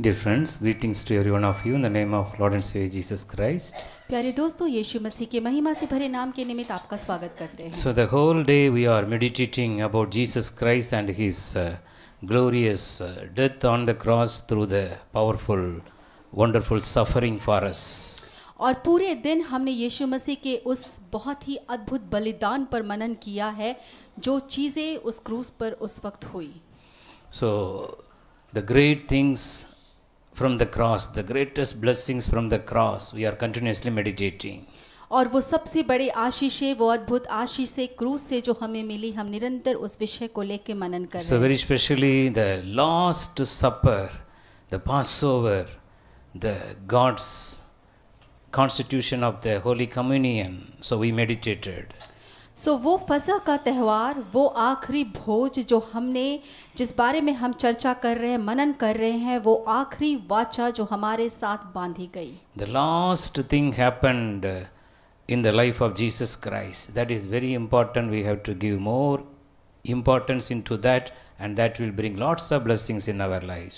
Dear friends, greetings to every one of you in the name of Lord and Savior Jesus Christ. प्यारे दोस्तों यीशु मसीह के महिमा से भरे नाम के निमित्त आपका स्वागत करते हैं. So the whole day we are meditating about Jesus Christ and his uh, glorious uh, death on the cross through the powerful wonderful suffering for us. और पूरे दिन हमने यीशु मसीह के उस बहुत ही अद्भुत बलिदान पर मनन किया है जो चीज़ें उस क्रूस पर उस वक्त हुई so the great things from the cross the greatest blessings from the cross we are continuously meditating और वो सबसे बड़ी आशीषें वो अद्भुत आशीषें क्रूज से जो हमें मिली हम निरंतर उस विषय को लेके मनन कर so very specially the last supper the passover the god's constitution of the holy communion so we meditated सो वो फसा का त्यौहार वो आखिरी भोज जो हमने जिस बारे में हम चर्चा कर रहे हैं मनन कर रहे हैं वो आखिरी वाचा जो हमारे साथ बांधी गई the last thing happened in the life of Jesus Christ that is very important we have to give more importance in that and that will bring lots of blessings in our life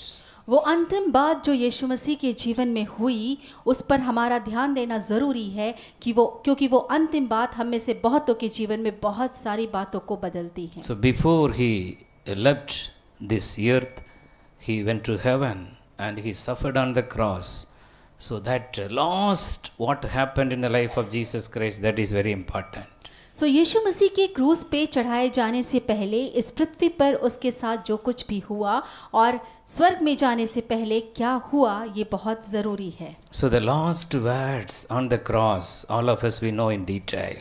वो अंतिम बात जो यीशु मसीह के जीवन में हुई उस पर हमारा ध्यान देना ज़रूरी है कि वो क्योंकि वो अंतिम बात हम में से बहुतों के जीवन में बहुत सारी बातों को बदलती है so before he left this earth he went to heaven and he suffered on the cross so that lost what happened in the life of Jesus Christ that is very important so यीशु मसीह के क्रूस पे चढ़ाए जाने से पहले इस पृथ्वी पर उसके साथ जो कुछ भी हुआ और स्वर्ग में जाने से पहले क्या हुआ ये बहुत जरूरी है so the last words on the cross all of us we know in detail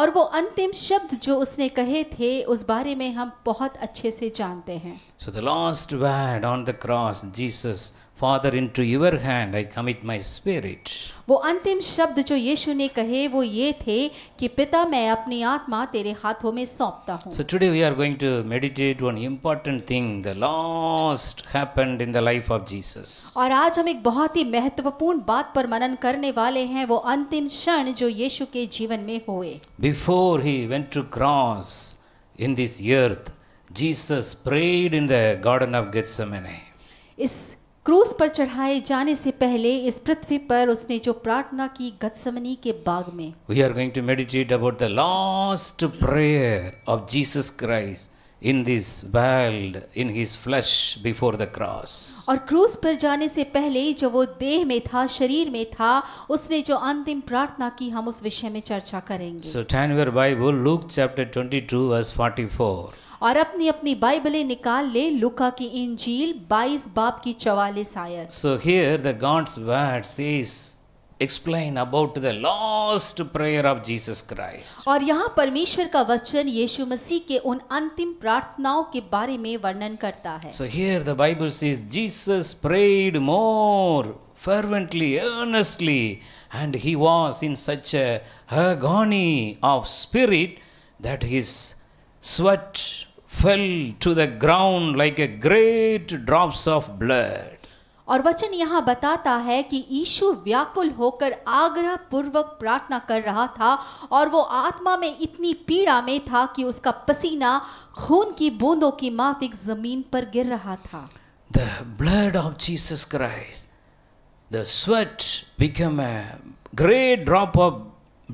और वो अंतिम शब्द जो उसने कहे थे उस बारे में हम बहुत अच्छे से जानते हैं so the last word on the cross Jesus Father, into your hand I commit my spirit. वो अंतिम शब्द जो यीशु ने कहे वो ये थे कि पिता मैं अपनी आत्मा तेरे हाथों में सौंपता हूँ So today we are going to meditate one important thing the last happened in the life of Jesus. और आज हम एक बहुत ही महत्वपूर्ण बात पर मनन करने वाले हैं वो अंतिम क्षण जो यीशु के जीवन में हुए Before he went to cross in this earth Jesus prayed in the garden of Gethsemane. इस क्रूस पर चढ़ाए जाने से पहले इस पृथ्वी पर उसने जो प्रार्थना की गतसमनी के बाग में we are going to meditate about the last prayer of Jesus Christ in this world in his flesh before the cross और क्रूस पर जाने से पहले जो वो देह में था शरीर में था उसने जो अंतिम प्रार्थना की हम उस विषय में चर्चा करेंगे so turn your Bible Luke chapter 22 verse 44 और अपनी अपनी बाइबलें निकाल ले लुका की इंजील 22 बाप की 44 आयत so here the God's word says explain about the last prayer of Jesus Christ और यहाँ परमेश्वर का वचन yeshu मसीह ke un अंतिम प्रार्थनाओं के बारे में वर्णन करता है so here the Bible says jesus prayed more fervently earnestly and he was in such a agony of spirit that his sweat fell to the ground like a great drops of blood और वचन यहाँ बताता है कि issue व्याकुल होकर आग्रह पूर्वक प्रार्थना कर रहा था और वो आत्मा में इतनी पीड़ा में था कि उसका पसीना खून की बूंदों की माफिक जमीन पर गिर रहा था the blood of Jesus Christ the sweat become great drop of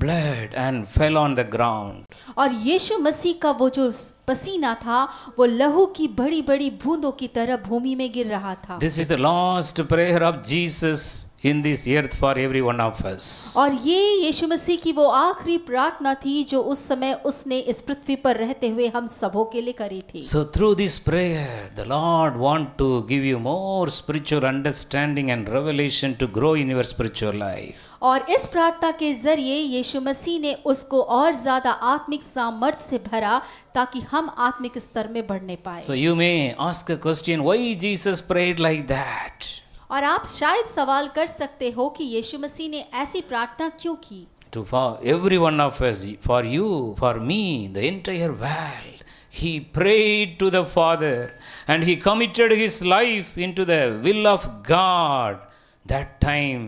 blood and fell on the ground. aur yeshu मसीह ka wo jo pasina tha wo lahu ki badi badi boondon ki tarah भूमि mein gir raha tha This is the last prayer of Jesus in this earth for every one of us. aur ye yeshu मसीह ki wo aakhri prarthna thi jo us samay usne is prithvi par rehte hue hum सबों ke liye kari thi So through this prayer the Lord want to give you more spiritual understanding and revelation to grow in your spiritual life. और इस प्रार्थना के ज़रिए यीशु मसीह ने उसको और ज़्यादा आत्मिक सामर्थ्य से भरा ताकि हम आत्मिक स्तर में बढ़ने पाए so you may ask question why Jesus prayed like that और आप शायद सवाल कर सकते हो कि यीशु मसीह ने ऐसी प्रार्थना क्यों की to for every one of us for you for me the entire world he prayed to the Father and he committed his life into the will of God that time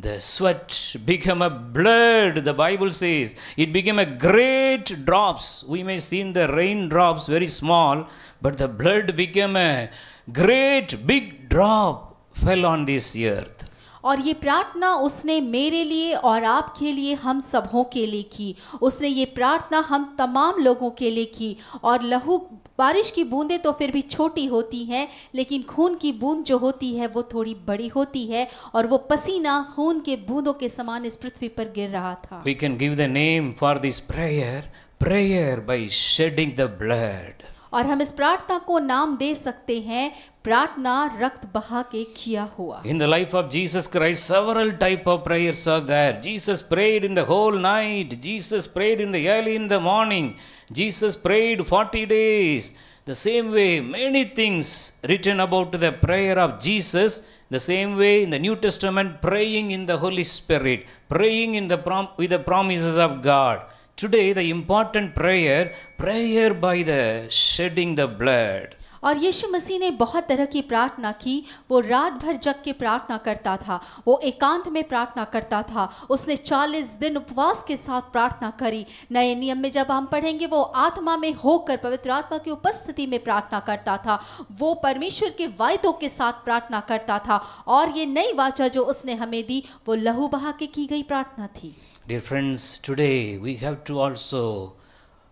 The sweat become a blood, the Bible says. It became a great drops. We may see in the rain drops very small, but the blood became a great big drop fell on this earth. और ये प्रार्थना उसने मेरे लिए और आपके लिए हम सबों के लिए की उसने ये प्रार्थना हम तमाम लोगों के लिए की और लहू बारिश की बूंदें तो फिर भी छोटी होती हैं लेकिन खून की बूंद जो होती है वो थोड़ी बड़ी होती है और वो पसीना खून के बूंदों के समान इस पृथ्वी पर गिर रहा था we can give the name for this prayer prayer by shedding the blood और हम इस प्रार्थना को नाम दे सकते हैं प्रार्थना रक्त बहा के किया हुआ in the life of Jesus Christ several type of prayers are there Jesus prayed in the whole night Jesus prayed in the early in the morning Jesus prayed 40 days. The same way, many things written about the prayer of Jesus. The same way in the New Testament, praying in the Holy Spirit, praying in the prom- with the promises of God. Today, the important prayer, prayer by the shedding the blood. और यीशु मसीह ने बहुत तरह की प्रार्थना की वो रात भर जग के प्रार्थना करता था वो एकांत में प्रार्थना करता था उसने 40 दिन उपवास के साथ प्रार्थना करी नए नियम में जब हम पढ़ेंगे वो आत्मा में होकर पवित्र आत्मा की उपस्थिति में प्रार्थना करता था वो परमेश्वर के वायदों के साथ प्रार्थना करता था और ये नई वाचा जो उसने हमें दी वो लहू बहा के की गई प्रार्थना थी dear friends we have to also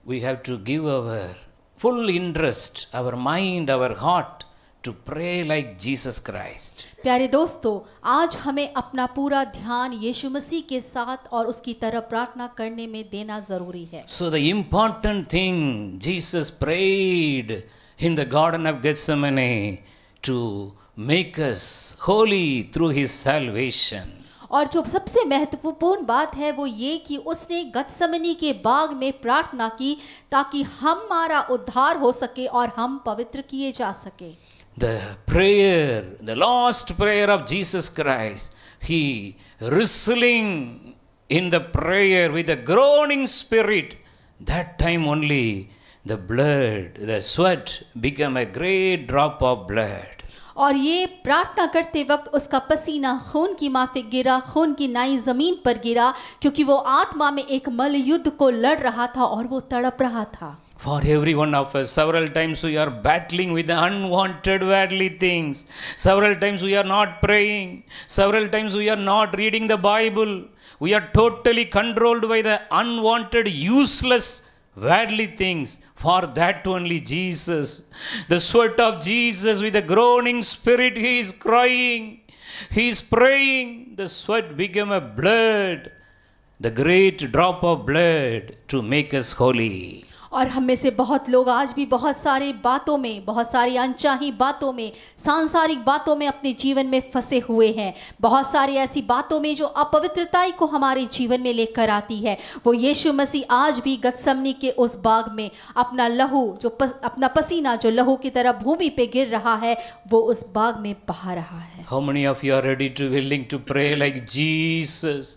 we have to give our full interest, our mind, our heart to pray like Jesus Christ. प्यारे दोस्तों आज हमें अपना पूरा ध्यान यीशु मसीह के साथ और उसकी तरह प्रार्थना करने में देना जरूरी है So the important thing Jesus prayed in the garden of Gethsemane to make us holy through his salvation. और जो सबसे महत्वपूर्ण बात है वो ये कि उसने गतसमनी के बाग में प्रार्थना की ताकि हमारा उद्धार हो सके और हम पवित्र किए जा सके The prayer, the last prayer of Jesus Christ. He wrestling in the prayer with a groaning spirit, that time only the blood, the sweat become a great drop of blood. और ये प्रार्थना करते वक्त उसका पसीना खून की माफिक गिरा खून की नाई ज़मीन पर गिरा क्योंकि वो आत्मा में एक मल युद्ध को लड़ रहा था और वो तड़प रहा था For every one of us, several times we are battling with the unwanted worldly things. Several times we are not praying. Several times we are not reading the Bible. We are totally controlled by the unwanted, useless worldly things. For that only Jesus, the sweat of Jesus with a groaning spirit, he is crying, he is praying. The sweat became a blood, the great drop of blood to make us holy. और हम में से बहुत लोग आज भी बहुत सारे बातों में बहुत सारी अनचाही बातों में सांसारिक बातों में अपने जीवन में फंसे हुए हैं बहुत सारी ऐसी बातों में जो अपवित्रताई को हमारे जीवन में लेकर आती है वो यीशु मसीह आज भी गतसमनी के उस बाग में अपना लहू जो पस, अपना पसीना जो लहू की तरह भूमि पे गिर रहा है वो उस बाग में बहा रहा है How many of you are ready to willing to pray like Jesus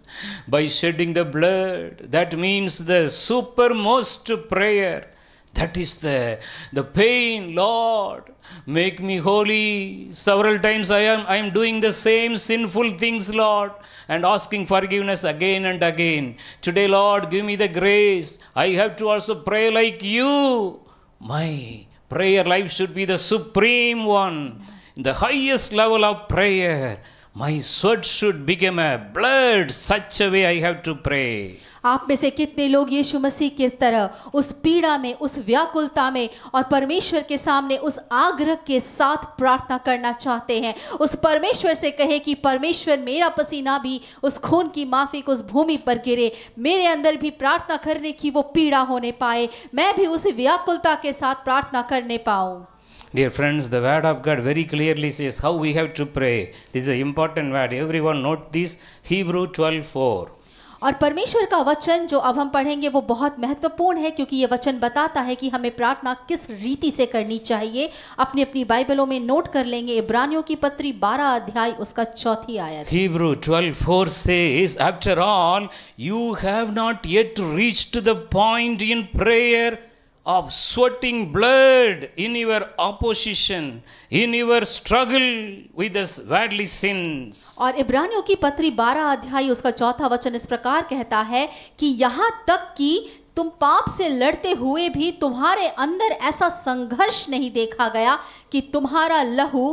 by shedding the blood? That means the supermost prayer. there. That is the, the pain, Lord. Make me holy. Several times I am, I am doing the same sinful things, Lord, and asking forgiveness again and again. Today, Lord, give me the grace. I have to also pray like you. My prayer life should be the supreme one, the highest level of prayer. My sweat should become a blood, such a way I have to pray. आप में से कितने लोग यीशु मसीह की तरह उस पीड़ा में उस व्याकुलता में और परमेश्वर के सामने उस आग्रह के साथ प्रार्थना करना चाहते हैं उस परमेश्वर से कहे कि परमेश्वर मेरा पसीना भी उस खून की माफी को उस भूमि पर गिरे मेरे अंदर भी प्रार्थना करने की वो पीड़ा होने पाए मैं भी उस व्याकुलता के साथ प्रार्थना करने पाऊँ Dear friends, the word of God very clearly says how we have to pray. This is an important word. Everyone note this Hebrew 12 4. और परमेश्वर का वचन जो अब हम पढ़ेंगे वो बहुत महत्वपूर्ण है क्योंकि ये वचन बताता है कि हमें प्रार्थना किस रीति से करनी चाहिए अपनी अपनी बाइबलों में नोट कर लेंगे इब्रानियों की पत्री 12 अध्याय उसका चौथी आयत Hebrew 12:4 says after all you have not yet reached the point in prayer of sweating blood in your opposition, in your struggle with this worldly sins. aur इब्रानियों ki patri 12 adhyay uska chautha vachan is prakar kehta hai ki yahan tak ki तुम पाप से लड़ते हुए भी तुम्हारे अंदर ऐसा संघर्ष नहीं देखा गया कि तुम्हारा लहू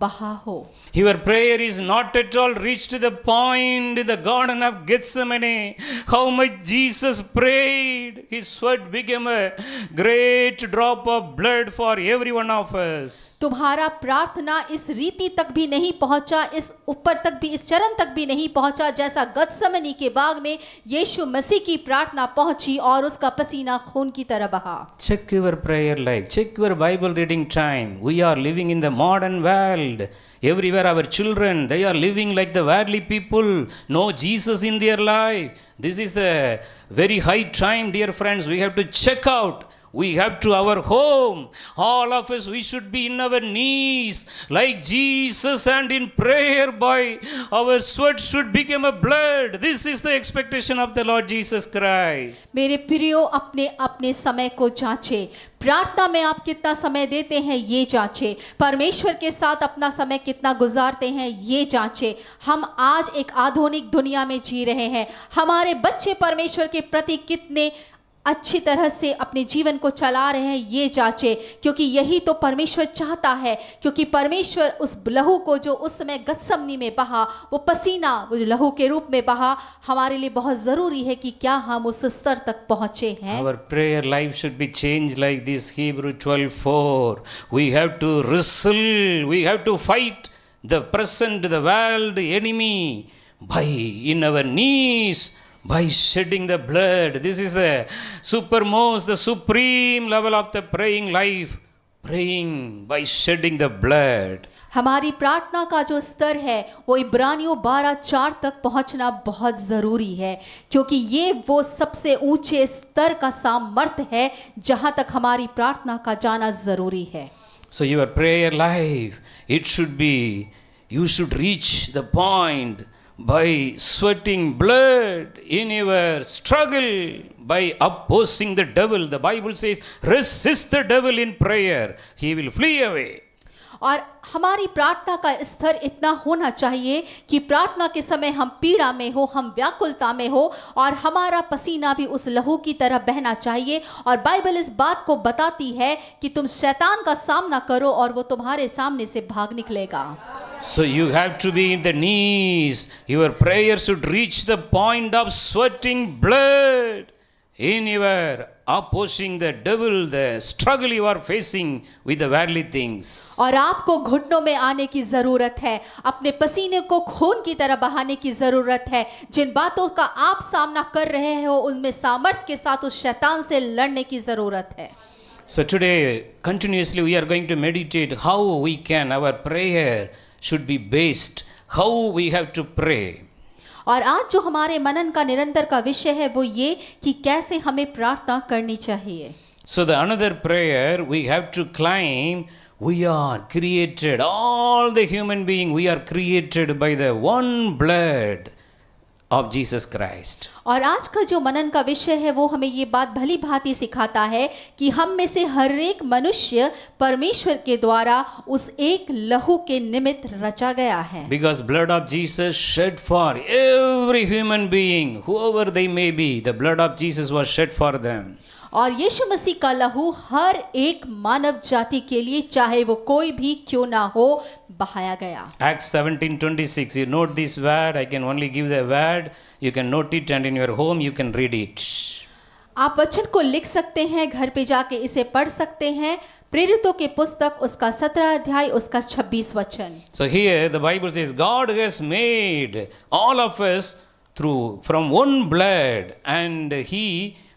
बहा हो Your prayer is not at all reached the point in the Garden of Gethsemane. How much Jesus prayed, his sweat became a great drop of blood for every one of us. तुम्हारा प्रार्थना इस रीति तक भी नहीं पहुंचा इस ऊपर तक भी इस चरण तक भी नहीं पहुंचा जैसा गत्समनी के बाग में यीशु मसीह की प्रार्थना पहुंची और उसका पसीना खून की तरह बहा Check your prayer life. Check your Bible reading time. We are living in the modern world. world. Everywhere our children, they are living like the worldly people, no Jesus in their life. This is the very high time, dear friends, we have to check out we have to our home. All of us, we should be in our knees like Jesus and in prayer by our sweat should become a blood. This is the expectation of the Lord Jesus Christ. mere priyo apne apne samay ko jaanche प्रार्थना में आप कितना समय देते हैं ये जांचे परमेश्वर के साथ अपना समय कितना गुजारते हैं ये जांचे हम आज एक आधुनिक दुनिया में जी रहे हैं हमारे बच्चे परमेश्वर के प्रति कितने अच्छी तरह से अपने जीवन को चला रहे हैं ये जांचे क्योंकि यही तो परमेश्वर चाहता है क्योंकि परमेश्वर उस लहू को जो उस समय गत्समनी में बहा वो पसीना वो जो लहू के रूप में बहा हमारे लिए बहुत जरूरी है कि क्या हम उस स्तर तक पहुंचे हैं our prayer life should be change like this Hebrew 12:4 we have to wrestle we have to fight the present the world enemy by in our knees by shedding the blood. This is the supermost, the supreme level of the praying life. Praying by shedding the blood. हमारी प्रार्थना का जो स्तर है वो इब्रानियों बारह चार तक पहुंचना बहुत ज़रूरी है क्योंकि ये वो सबसे ऊंचे स्तर का सामर्थ्य है जहां तक हमारी प्रार्थना का जाना ज़रूरी है so your prayer life it should be you should reach the point by sweating blood in your struggle by opposing the devil. The Bible says, resist the devil in prayer, he will flee away. और हमारी प्रार्थना का स्तर इतना होना चाहिए कि प्रार्थना के समय हम पीड़ा में हो हम व्याकुलता में हो और हमारा पसीना भी उस लहू की तरह बहना चाहिए और बाइबल इस बात को बताती है कि तुम शैतान का सामना करो और वो तुम्हारे सामने से भाग निकलेगा So you have to be in the knees. Your prayers should reach the point of sweating blood in your opposing the devil, the struggle you are facing with the worldly things. aur aapko घुटनों mein aane ki zarurat hai apne pasine ko khoon ki tarah bahane ki zarurat hai jin baaton ka aap samna kar rahe ho unme samarth ke sath us shaitan se ladne ki zarurat hai So today, continuously, we are going to meditate how we can, our prayer should be based, how we have to pray. और आज जो हमारे मनन का निरंतर का विषय है वो ये कि कैसे हमें प्रार्थना करनी चाहिए so the another prayer we have to claim we are created all the human being we are created by the one blood of Jesus Christ. और आज का जो मनन का विषय है वो हमें ये बात भली भांति सिखाता है कि हम में से हर एक मनुष्य परमेश्वर के द्वारा उस एक लहू के निमित्त रचा गया है because blood of Jesus shed for every human being whoever they may be the blood of Jesus was shed for them और यीशु मसीह का लहू हर एक मानव जाति के लिए चाहे वो कोई भी क्यों ना हो बहाया गया Acts 17:26 you note this word I can only give the word you can note it and in your home you can read it आप वचन को लिख सकते हैं घर पे जाके इसे पढ़ सकते हैं प्रेरितों के पुस्तक उसका सत्रह अध्याय उसका छब्बीस वचन so here the Bible says God has made all of us through from one blood and he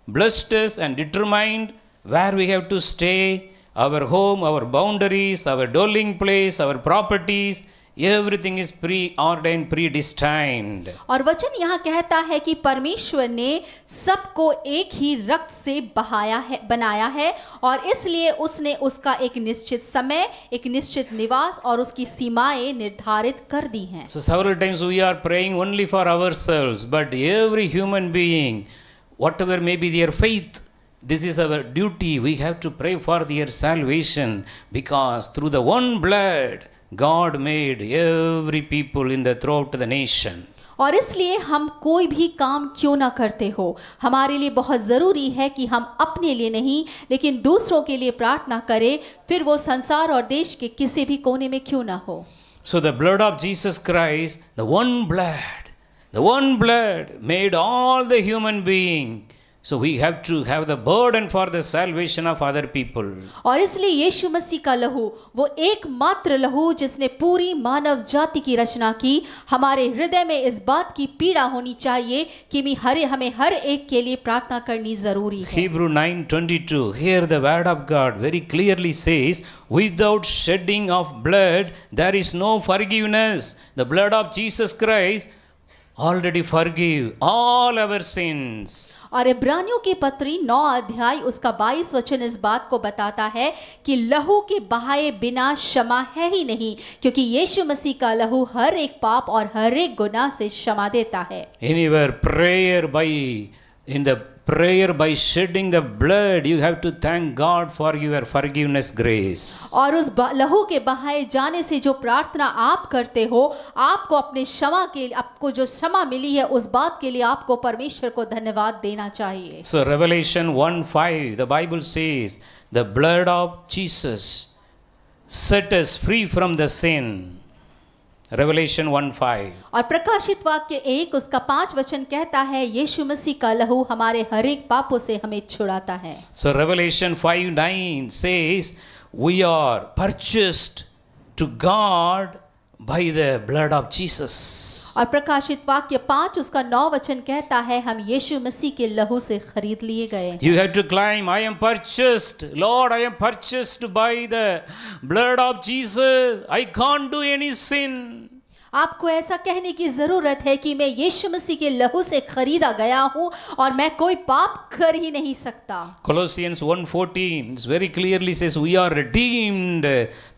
blessed us and determined where we have to stay, our home, our boundaries, our dwelling place, our properties, everything is preordain predestined और वचन यहाँ कहता है कि परमेश्वर ने सबको एक ही रक्त से बहाया है बनाया है और इसलिए उसने उसका एक निश्चित समय एक निश्चित निवास और उसकी सीमाएं निर्धारित कर दी हैं so several times we are praying only for ourselves but every human being whatever may be their faith, this is our duty. We have to pray for their salvation because through the one blood, God made every people in the throughout the nation. और इसलिए हम कोई भी काम क्यों ना करते हो हमारे लिए बहुत ज़रूरी है कि हम अपने लिए नहीं लेकिन दूसरों के लिए प्रार्थना करें फिर वो संसार और देश के किसी भी कोने में क्यों ना हो so the blood of Jesus Christ the one blood the one blood made all the human being. So we have to have the burden for the salvation of other people. और इसलिए यीशु मसीह का लहू वो एकमात्र लहू जिसने पूरी मानव जाति की रचना की हमारे हृदय में इस बात की पीड़ा होनी चाहिए कि मैं हर हमें हर एक के लिए प्रार्थना करनी जरूरी है Hebrew 9:22 here the word of God very clearly says without shedding of blood there is no forgiveness the blood of Jesus Christ already forgive all our sins और इब्रानियों की पत्री नौ अध्याय उसका बाईस वचन इस बात को बताता है कि लहू के बहाए बिना क्षमा है ही नहीं क्योंकि यीशु मसीह का लहू हर एक पाप और हर एक गुनाह से क्षमा देता है in your prayer by in the prayer by shedding the blood you have to thank god for your forgiveness grace aur us lahu ke bahaye jane se jo prarthna aap karte ho aapko apne क्षमा के aapko jo shama mili hai us baat ke liye aapko parmeshwar ko dhanyawad dena chahiye so revelation 1:5 the bible says the blood of jesus set us free from the sin Revelation 1:5 और प्रकाशित वाक्य एक उसका पांच वचन कहता है यीशु मसीह का लहू हमारे हर एक पापों से हमें छुड़ाता है so Revelation 5:9 says we are purchased to God By the blood of Jesus. और प्रकाशित वाक्य पांच उसका नौ वचन कहता है हम यीशु मसीह के लहू से खरीद लिए गए you have to claim I am purchased Lord I am purchased by the blood of Jesus I can't do any sin आपको ऐसा कहने की जरूरत है कि मैं यीशु मसीह के लहू से खरीदा गया हूं और मैं कोई पाप कर ही नहीं सकता Colossians 1:14 is very clearly says we are redeemed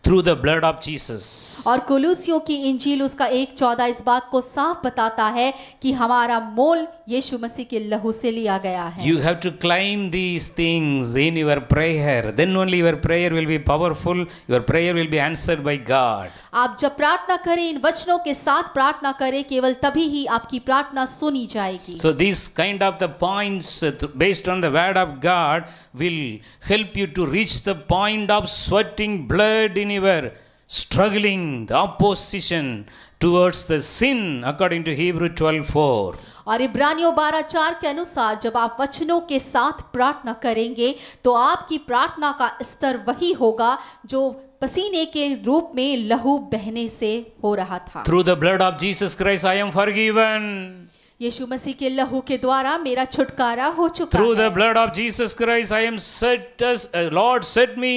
through the blood of Jesus. और कुलूसियों की इंजील उसका एक चौदह इस बात को साफ बताता है कि हमारा मोल यीशु मसीह के लहू से लिया गया है You have to claim these things in your prayer. Then only your prayer will be powerful. Your prayer will be answered by God. आप जब प्रार्थना करें इन वचनों के साथ प्रार्थना करें केवल तभी ही आपकी प्रार्थना सुनी जाएगी So these kind of the points based on the word of God will help you to reach the point of sweating blood in were struggling the opposition towards the sin according to Hebrew 12:4 और इब्रानियों चार के अनुसार जब आप वचनों के साथ प्रार्थना करेंगे तो आपकी प्रार्थना का स्तर वही होगा जो पसीने के रूप में लहू बहने से हो रहा था through the blood of Jesus Christ I am forgiven यीशु मसीह के लहू के द्वारा मेरा छुटकारा हो चुका through the blood of Jesus Christ I am set Lord set me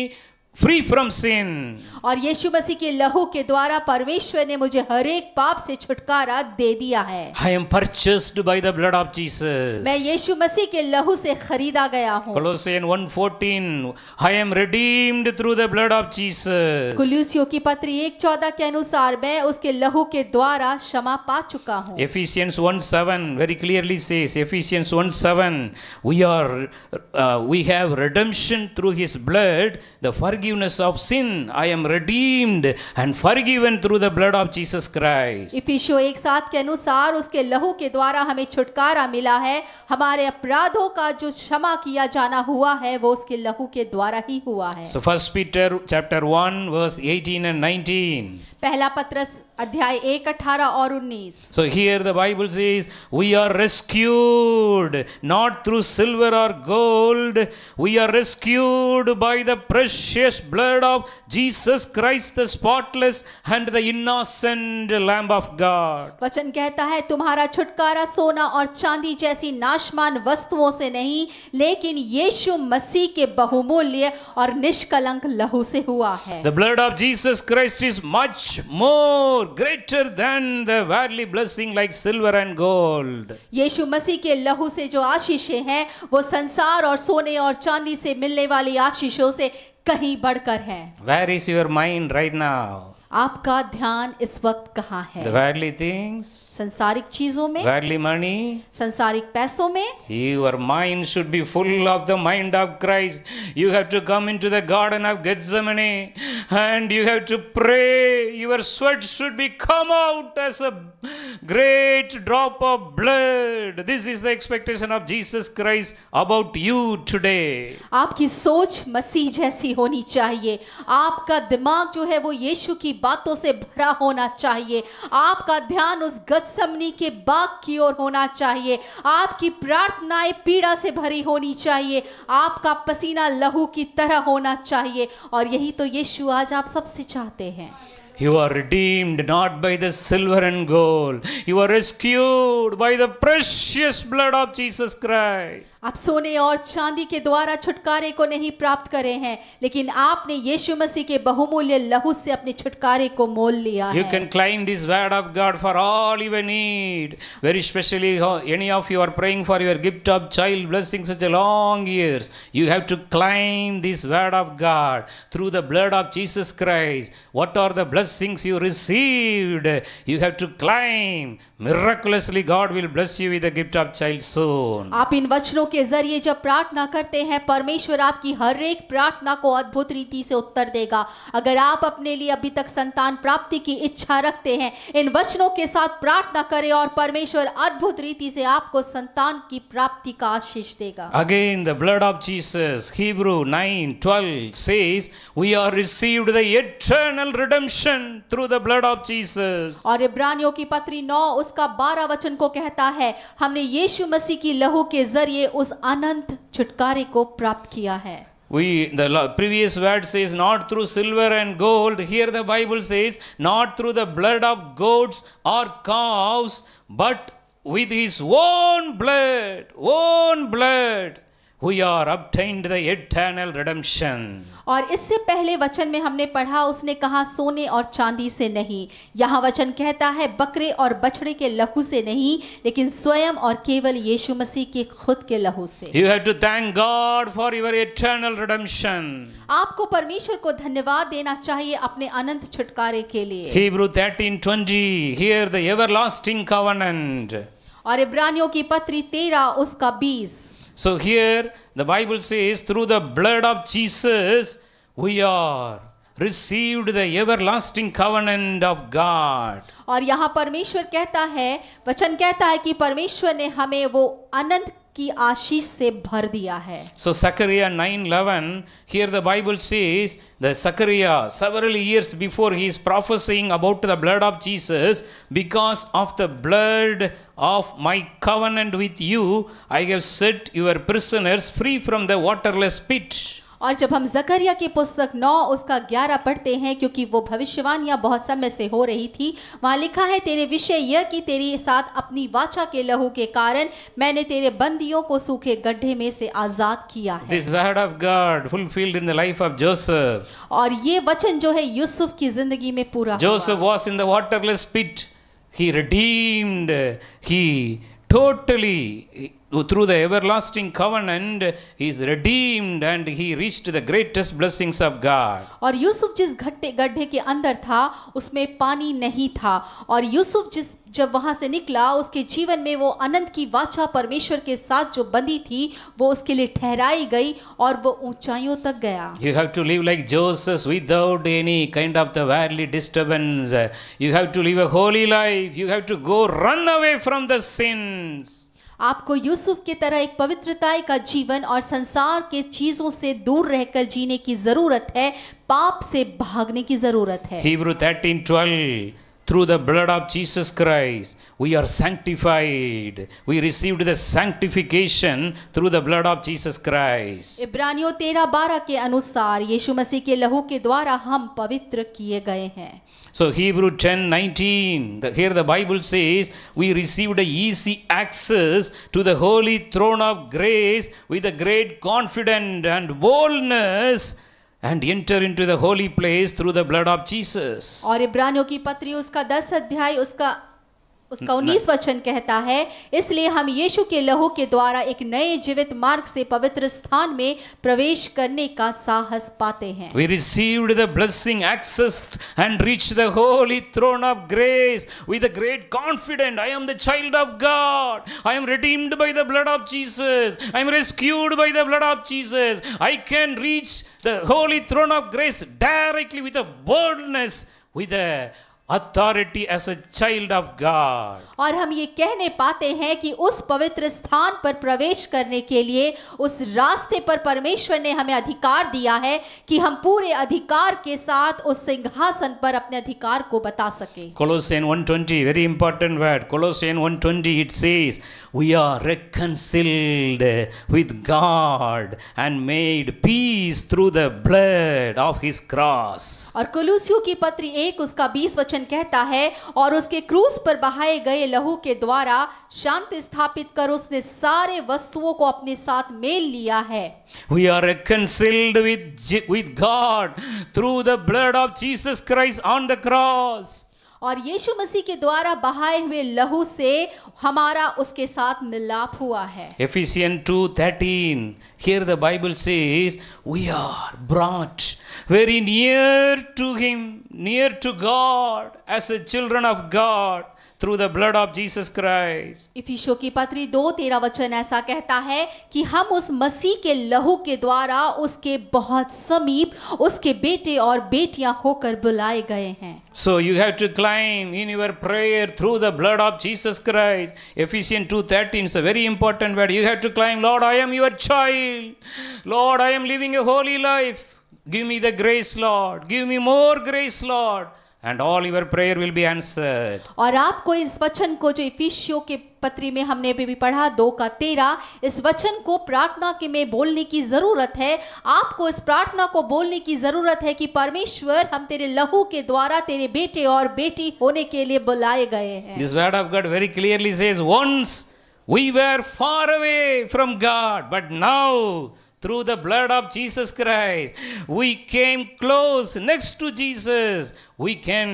free from sin और यीशु मसीह के लहू के द्वारा परमेश्वर ने मुझे हर एक पाप से छुटकारा दे दिया है I am purchased by the blood of Jesus मैं यीशु मसीह के लहू से खरीदा गया हूँ Colossian 1:14 I am redeemed through the blood of Jesus कुलूसियों की पत्र 1:14 के अनुसार मैं उसके लहू के द्वारा क्षमा पा चुका हूँ Ephesians 1:7 very clearly says Ephesians 1:7 we are we have redemption through his blood the for forgiveness of sin. I am redeemed and forgiven through the blood of Jesus Christ. इफिसियो एक साथ के अनुसार uske lahu ke dwara हमें chutkara mila hai hamare apradho ka jo shama किया jana hua hai wo uske lahu ke dwara hi hua hai So first Peter chapter 1 verse 18 and 19. पहला पत्रस अध्याय एक अठारह और उन्नीस so here the Bible says we are rescued not through silver और gold we are rescued by the precious blood of Jesus Christ the spotless and the innocent lamb of God वचन कहता है तुम्हारा छुटकारा सोना और चांदी जैसी नाशमान वस्तुओं से नहीं लेकिन यीशु मसीह के बहुमूल्य और निष्कलंक लहू से हुआ है the blood of Jesus Christ is much more greater than the worldly blessing like silver and gold. यीशु मसीह के लहू से जो आशीषें हैं वो संसार और सोने और चांदी से मिलने वाली आशीषों से कहीं बढ़कर हैं. Where is your mind right now? आपका ध्यान इस वक्त कहाँ है वैरली थिंग संसारिक चीजों में वैरली मनी संसारिक पैसों में your mind should be full of the mind of Christ you have to come into the garden of Gethsemane and you have to pray your sweat should be come out as a great drop of blood. This is the expectation of Jesus Christ about you today. आपकी सोच मसीह जैसी होनी चाहिए आपका दिमाग जो है वो यीशु की बातों से भरा होना चाहिए आपका ध्यान उस गतसमनी के बाग की ओर होना चाहिए आपकी प्रार्थनाएं पीड़ा से भरी होनी चाहिए आपका पसीना लहू की तरह होना चाहिए और यही तो यीशु आज आप सबसे चाहते हैं You are redeemed not by the silver and gold. You are rescued by the precious blood of Jesus Christ. आप सोने और चांदी के द्वारा छुटकारे को नहीं प्राप्त करे हैं लेकिन आपने यीशु मसीह के बहुमूल्य लहू से अपने छुटकारे को मोल लिया है. You can claim this word of God for all you need. Very specially any of you are praying for your gift of child blessing such a long years. You have to claim this word of God through the blood of Jesus Christ. What are the blessings blessings you received, you have to climb. Miraculously, God will bless you with the gift of child soon. आप इन वचनों के जरिए जब प्रार्थना करते हैं परमेश्वर आपकी हर एक प्रार्थना को अद्भुत रीति से उत्तर देगा अगर आप अपने लिए अभी तक संतान प्राप्ति की इच्छा रखते हैं इन वचनों के साथ प्रार्थना करें और परमेश्वर अद्भुत रीति से आपको संतान की प्राप्ति का आशीष देगा again the blood of Jesus Hebrew 9 12 says we are received the eternal redemption redemption through the blood of Jesus. और इब्रानियों की पत्री 9 उसका 12 वचन को कहता है हमने यीशु मसीह की लहू के जरिए उस अनंत छुटकारे को प्राप्त किया है we the previous word says not through silver and gold here the bible says not through the blood of goats or cows but with his own blood own blood we are obtained the eternal redemption और इससे पहले वचन में हमने पढ़ा उसने कहा सोने और चांदी से नहीं यहाँ वचन कहता है बकरे और बछड़े के लहू से नहीं लेकिन स्वयं और केवल यीशु मसीह के खुद के लहू से you have to thank God for your eternal redemption आपको परमेश्वर को धन्यवाद देना चाहिए अपने अनंत छुटकारे के लिए Hebrew 13:20 here the everlasting covenant और इब्रानियों की पत्री 13 उसका 20 So here the Bible says, through the blood of Jesus, we are received the everlasting covenant of God. और यहाँ परमेश्वर कहता है वचन कहता है कि परमेश्वर ने हमें वो अनंत की आशीष से भर दिया है so Zechariah nine 9:11 here the Bible says the Zechariah several years before he is prophesying about the blood of Jesus because of the blood of my covenant with you I have set your prisoners free from the waterless pit और जब हम जकरिया की पुस्तक नौ उसका ग्यारह पढ़ते हैं क्योंकि वो भविष्यवाणियाँ बहुत समय से हो रही थी वहां लिखा है तेरे विषय यह कि तेरे साथ अपनी वाचा के लहू के कारण मैंने तेरे बंदियों को सूखे गड्ढे में से आजाद किया है this word of God fulfilled in the life of Joseph और ये वचन जो है यूसुफ की जिंदगी में पूरा Joseph was in the waterless pit he redeemed he totally through the everlasting covenant he is redeemed and he reached the greatest blessings of god aur yusuf jis गड्ढे गड्ढे ke andar tha usme pani nahi tha aur yusuf jis जब वहां से निकला उसके जीवन में वो अनंत की वाचा परमेश्वर के साथ जो बंदी थी वो उसके लिए ठहराई गई और वो ऊंचाइयों तक गया you have to live like Joseph without any kind of the worldly disturbance you have to live a holy life you have to go run away from the sins आपको यूसुफ की तरह एक पवित्रता का जीवन और संसार के चीजों से दूर रहकर जीने की जरूरत है पाप से भागने की जरूरत है Hebrews 13:12 through the blood of Jesus Christ, we are sanctified. We received the sanctification through the blood of Jesus Christ. इब्रानियों 13:12 के अनुसार यीशु मसीह के लहू के द्वारा हम पवित्र किए गए हैं. So Hebrew 10:19, the, here the Bible says, we received a easy access to the holy throne of grace with a great confidence and boldness. and enter into the holy place through the blood of Jesus. और इब्रानियों की पत्री उसका 10 अध्याय उसका उसका उन्नीस वचन कहता है इसलिए हम यीशु के लहू के द्वारा एक नए जीवित मार्ग से पवित्र स्थान में प्रवेश करने का साहस पाते हैं we received the blessing accessed and reached the holy throne of grace with a great confidence i am the child of god i am redeemed by the blood of jesus i am rescued by the blood of jesus i can reach the holy throne of grace directly with a boldness with a authority as a child of God और हम ये कहने पाते हैं कि उस पवित्र स्थान पर प्रवेश करने के लिए उस रास्ते पर परमेश्वर ने हमें अधिकार दिया है कि हम पूरे अधिकार के साथ उस सिंहासन पर अपने अधिकार को बता सके Colossian 120 very important word Colossian 120 it says we are reconciled with God and made peace through the blood of his cross. और कुलूसियों की पत्री एक उसका बीस वचन कहता है और उसके क्रूस पर बहाए गए लहू के द्वारा शांति स्थापित कर उसने सारे वस्तुओं को अपने साथ मेल लिया है We are reconciled with with God through the blood of Jesus Christ on the cross. और यीशु मसीह के द्वारा बहाए हुए लहू से हमारा उसके साथ मिलाप हुआ है Ephesian thirteen here the Bible says children of God through the blood of Jesus Christ. इफिसियों की पत्री दो तेरा वचन ऐसा कहता है कि हम उस मसीह के लहू के द्वारा उसके बहुत समीप उसके बेटे और बेटियां होकर बुलाए गए हैं. So you have to climb in your prayer through the blood of Jesus Christ. Ephesians 2:13 is a very important word. You have to climb, Lord, I am your child. Lord, I am living a holy life. Give me the grace, Lord. Give me more grace, Lord. and all your prayer will be answered और आपको इस वचन को जो इफिसियो के पत्री में हमने भी पढ़ा दो का तेरह इस वचन को प्रार्थना के में बोलने की जरूरत है आपको इस प्रार्थना को बोलने की जरूरत है कि परमेश्वर हम तेरे लहू के द्वारा तेरे बेटे और बेटी होने के लिए बुलाए गए हैं this word of God very clearly says once we were far away from god but now through the blood of Jesus Christ. We came close next to Jesus. We can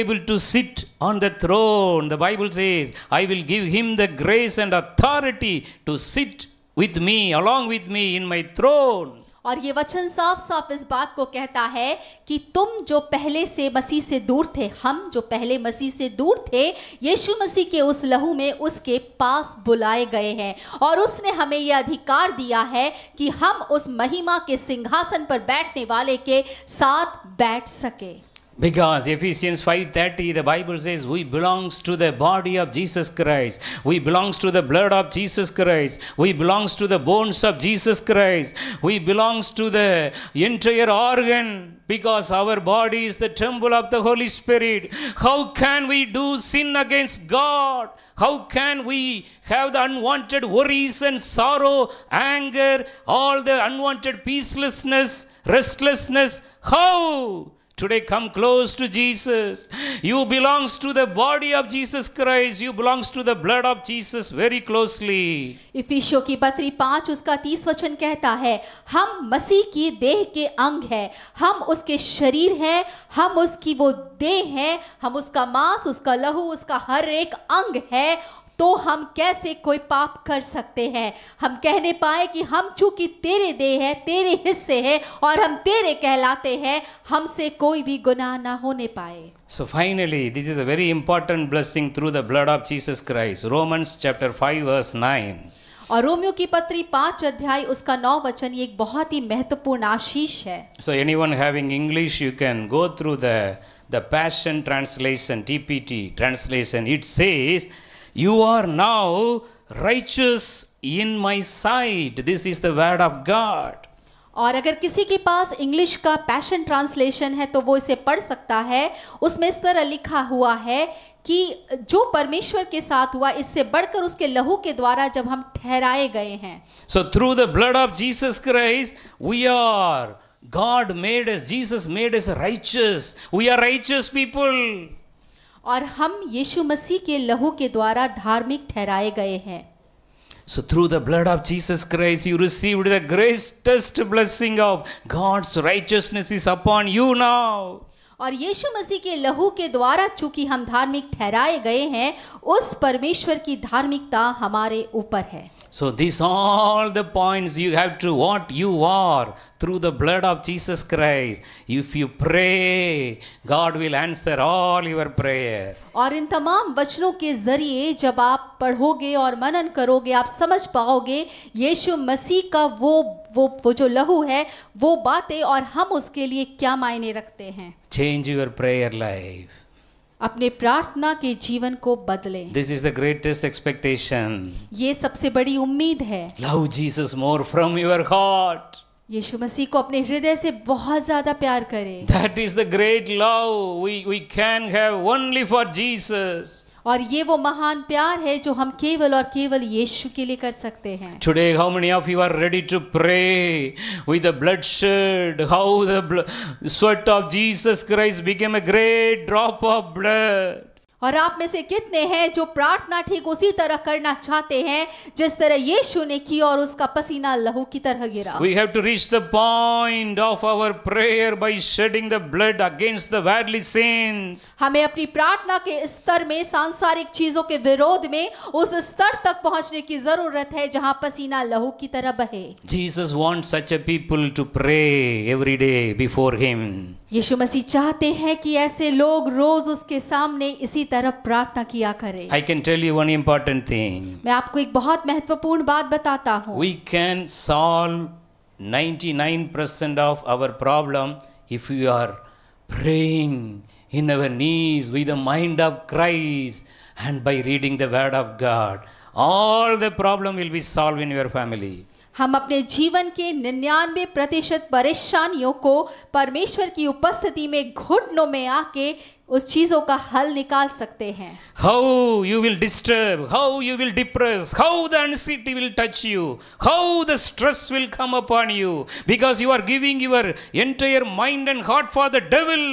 able to sit on the throne. The Bible says, I will give him the grace and authority to sit with me, along with me in my throne. और ये वचन साफ साफ इस बात को कहता है कि तुम जो पहले से मसीह से दूर थे हम जो पहले मसीह से दूर थे यीशु मसीह के उस लहू में उसके पास बुलाए गए हैं और उसने हमें यह अधिकार दिया है कि हम उस महिमा के सिंहासन पर बैठने वाले के साथ बैठ सके Because Ephesians 5:30 the Bible says we belongs to the body of Jesus Christ. We belongs to the blood of Jesus Christ. We belongs to the bones of Jesus Christ. We belongs to the entire organ because our body is the temple of the Holy Spirit. How can we do sin against God? How can we have the unwanted worries and sorrow, anger, all the unwanted peacelessness, restlessness? How? Today come close to Jesus. You belongs to the body of Jesus Christ. You belongs to the blood of Jesus very closely. इफिसियों ki patri 5 uska 30 vachan kehta hai hum Masih ki deh ke ang hai hum uske sharir hai hum uski wo deh hai hum uska मांस uska lahu uska har ek ang hai तो हम कैसे कोई पाप कर सकते हैं हम कहने पाए कि हम चूंकि तेरे देह है तेरे हिस्से है और हम तेरे कहलाते हैं हमसे कोई भी गुनाह ना होने पाए so finally this is a very important blessing through the blood of Jesus Christ Romans chapter 5 verse 9. और रोमियो की पत्री पांच अध्याय उसका नौ वचन ये एक बहुत ही महत्वपूर्ण आशीष है so anyone having English you can go through the the Passion Translation TPT translation it says You are now righteous in my sight. This is the word of God. और अगर किसी के पास इंग्लिश का पैशन ट्रांसलेशन है तो वो इसे पढ़ सकता है उसमें इस तरह लिखा हुआ है कि जो परमेश्वर के साथ हुआ इससे बढ़कर उसके लहू के द्वारा जब हम ठहराए गए हैं so through the blood of Jesus Christ we are God made as Jesus made as righteous we are righteous people और हम यीशु मसीह के लहू के द्वारा धार्मिक ठहराए गए हैं So through the blood of Jesus Christ, you received the greatest blessing of God's righteousness is upon you now. और यीशु मसीह के लहू के द्वारा चूंकि हम धार्मिक ठहराए गए हैं उस परमेश्वर की धार्मिकता हमारे ऊपर है So these all the points you have to what you are through the blood of Jesus Christ. If you pray, God will answer all your prayer. और इन तमाम वचनों के जरिए जब आप पढ़ोगे और मनन करोगे आप समझ पाओगे यीशु मसीह का वो वो वो जो लहू है वो बातें और हम उसके लिए क्या मायने रखते हैं चेंज योर प्रेयर लाइफ अपने प्रार्थना के जीवन को बदलें this is the greatest expectation ये सबसे बड़ी उम्मीद है love Jesus more from your heart Yeshu Masih को अपने हृदय से बहुत ज्यादा प्यार करें that is the great love we we can have only for Jesus और ये वो महान प्यार है जो हम केवल और केवल यीशु के लिए कर सकते हैं today how many of you are ready to pray with the blood shed how the sweat of Jesus Christ became a great drop of blood और आप में से कितने हैं जो प्रार्थना ठीक उसी तरह करना चाहते हैं जिस तरह यीशु ने की और उसका पसीना लहू की तरह गिरा we have to reach the point of our prayer by shedding the blood against the deadly sins हमें अपनी प्रार्थना के स्तर में सांसारिक चीजों के विरोध में उस स्तर तक पहुंचने की जरूरत है जहां पसीना लहू की तरह बहे Jesus wants such a people to pray every day before him Yeshu Masih चाहते हैं कि ऐसे लोग रोज उसके सामने इसी तरह प्रार्थना किया करें I can tell you one important thing मैं आपको एक बहुत महत्वपूर्ण बात बताता हूँ we can solve 99% of our problem if you are praying in our knees with the mind of Christ and by reading the word of God all the problem will be solved in your family हम अपने जीवन के निन्यानवे प्रतिशत परेशानियों को परमेश्वर की उपस्थिति में घुटनों में आके उस चीजों का हल निकाल सकते हैं how you will disturb how you will depress how the anxiety will touch you how the stress will come upon you because you are giving your entire mind and heart for the devil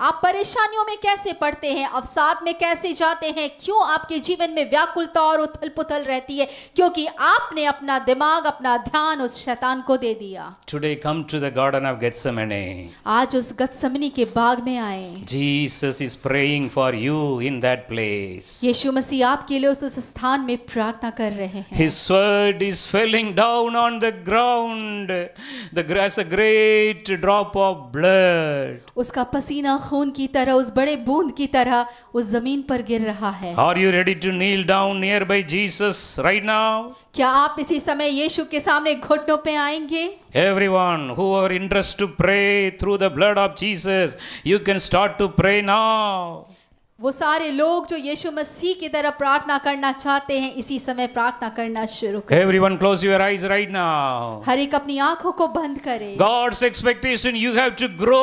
आप परेशानियों में कैसे पड़ते हैं अवसाद में कैसे जाते हैं क्यों आपके जीवन में व्याकुलता और उथल पुथल रहती है क्योंकि आपने अपना दिमाग अपना ध्यान उस शैतान को दे दिया today come to the garden of Gethsemane आज उस गैथसेमनी के बाग में आए Jesus is praying for you in that place Yeshu Masih आपके लिए उस स्थान में प्रार्थना कर रहे हैं his is falling down on the ground the grace a great drop of blood उसका पसीना खून की तरह उस बड़े बूंद की तरह उस जमीन पर गिर रहा है are you ready to kneel down near by Jesus right now क्या आप इसी समय यीशु के सामने घुटनों पे आएंगे everyone are interest to pray through the blood of Jesus you can start to pray now वो सारे लोग जो यीशु मसीह की तरह प्रार्थना करना चाहते हैं इसी समय प्रार्थना करना शुरू करें one close your eyes right ना हर एक अपनी आंखों को बंद करें God's expectation you have to grow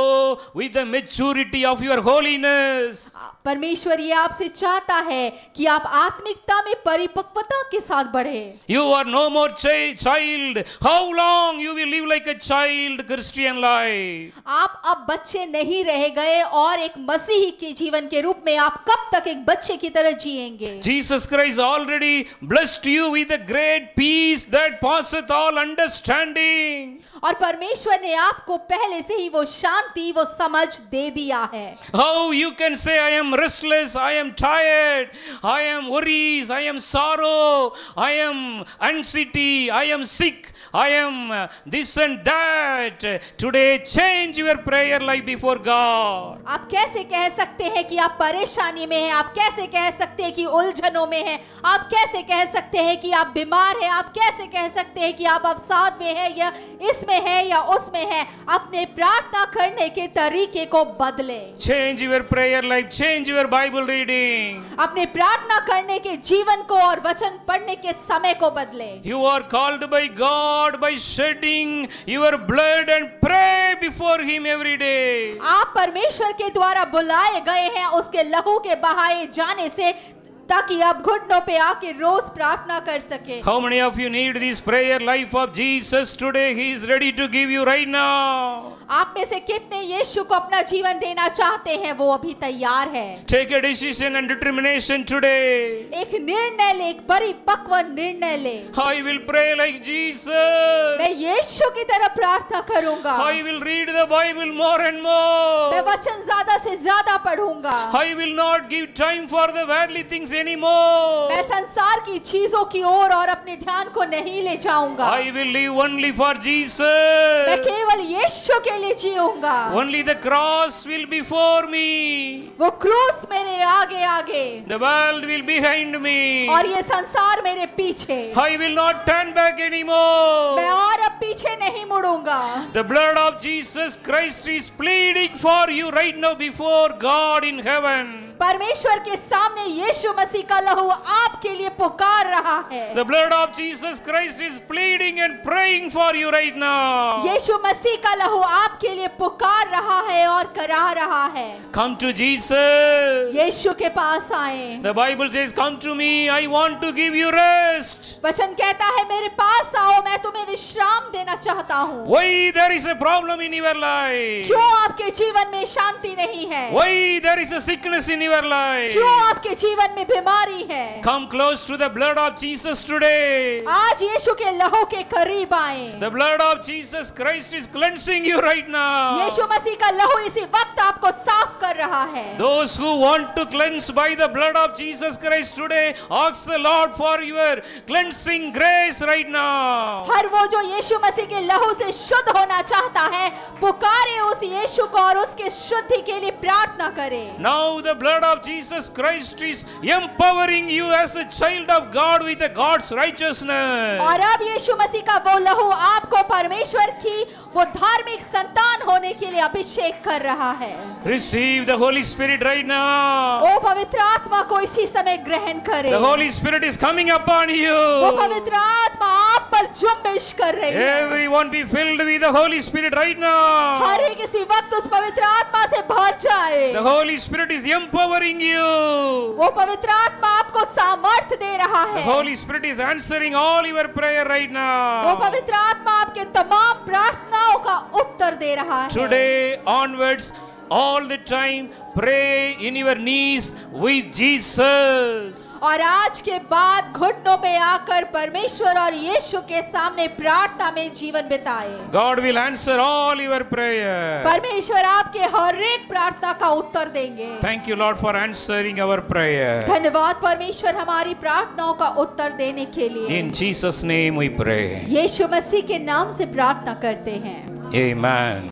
with the of your holiness परमेश्वर ये आपसे चाहता है कि आप आत्मिकता में परिपक्वता के साथ बढ़े you are no more child how long you will live like a child Christian life आप अब बच्चे नहीं रह गए और एक मसीही के जीवन के रूप में आप कब तक एक बच्चे की तरह जिएंगे Jesus Christ already blessed you with a great peace that passeth all understanding और परमेश्वर ने आपको पहले से ही वो शांति वो समझ दे दिया है how you can say I am restless, I am tired, I am worries, I am sorrow, I am anxiety, I am sick, I am uh, this and that. Today change your prayer life before God. आप कैसे कह सकते हैं कि आप परेशानी में हैं? आप कैसे कह सकते हैं कि उलझनों में हैं? आप कैसे कह सकते हैं कि आप बीमार हैं? आप कैसे कह सकते हैं कि आप अवसाद में हैं या इसमें हैं या उसमें हैं? अपने प्रार्थना करने के तरीके को बदले change your prayer life change your Bible reading अपने प्रार्थना करने के जीवन को और वचन पढ़ने के समय को बदले you are called by God God by shedding your blood and pray before him every day. आप परमेश्वर के द्वारा बुलाए गए हैं उसके लहू के बहाए जाने से ताकि आप घुटनों पे आके रोज प्रार्थना कर सके how many of you need this prayer life of Jesus today he is ready to give you right now आप में से कितने यीशु को अपना जीवन देना चाहते हैं वो अभी तैयार है take a decision and determination today एक निर्णय ले एक परिपक्व निर्णय ले I will pray like Jesus मैं यीशु की तरह प्रार्थना करूंगा I will read the Bible more and more मैं वचन ज्यादा से ज्यादा पढ़ूंगा I will not give time for the worldly things anymore मैं संसार की चीजों की ओर और अपने ध्यान को नहीं ले जाऊंगा I will live only for Jesus मैं केवल यीशु के Only the cross will be for me. वो क्रूस मेरे आगे आगे. The world will be behind me. और ये संसार मेरे पीछे. I will not turn back anymore. मैं और अब पीछे नहीं मुड़ूंगा. The blood of Jesus Christ is pleading for you right now before God in heaven. परमेश्वर के सामने यीशु मसीह का लहू आपके लिए पुकार रहा है the blood of Jesus Christ is pleading and praying for you right now Yeshu Masih का लहू आपके लिए पुकार रहा है और करा रहा है कम टू जीसस यीशु के पास आए the Bible says come to me I want to give you rest वचन कहता है मेरे पास आओ मैं तुम्हें विश्राम देना चाहता हूं वही there is a problem in your life क्यों आपके जीवन में शांति नहीं है वही there is a sickness your life क्यों आपके जीवन में बीमारी है? Come close to the blood of Jesus today. आज यीशु के लहू के करीब आए. The blood of Jesus Christ is cleansing you right now. यीशु मसीह का लहू इसी वक्त आपको साफ कर रहा है. Those who want to cleanse by the blood of Jesus Christ today, ask the Lord for your cleansing grace right now. हर वो जो यीशु मसीह के लहू से शुद्ध होना चाहता है, पुकारे उस यीशु को और उसके शुद्धि के लिए प्रार्थना करे. Now the blood blood of Jesus Christ is empowering you as a child of God with a God's righteousness. और अब यीशु मसीह का वो लहू आपको परमेश्वर की वो धार्मिक संतान होने के लिए अभिषेक कर रहा है. Receive the Holy Spirit right now. ओ पवित्र आत्मा को इसी समय ग्रहण करें. The Holy Spirit is coming upon you. वो पवित्र आत्मा आप जुम्बेश कर रहे हैं everyone be filled with the Holy Spirit right now हर एक इसी वक्त उस पवित्र आत्मा से भर जाए the Holy Spirit is empowering you वो पवित्र आत्मा आपको सामर्थ्य दे रहा है Holy Spirit is answering all your prayer right now वो पवित्र आत्मा आपके तमाम प्रार्थनाओं का उत्तर दे रहा है today onwards all the time pray in your knees with Jesus aur aaj ke baad ghutno pe aakar parmeshwar aur yeshu ke samne prarthna mein jeevan bitaye God will answer all your prayer parmeshwar aapke har ek prarthna ka uttar denge Thank you Lord for answering our prayer dhanyawad parmeshwar hamari prarthnaon ka uttar dene ke liye In Jesus name we pray yeshu masi ke naam se prarthna karte hain Amen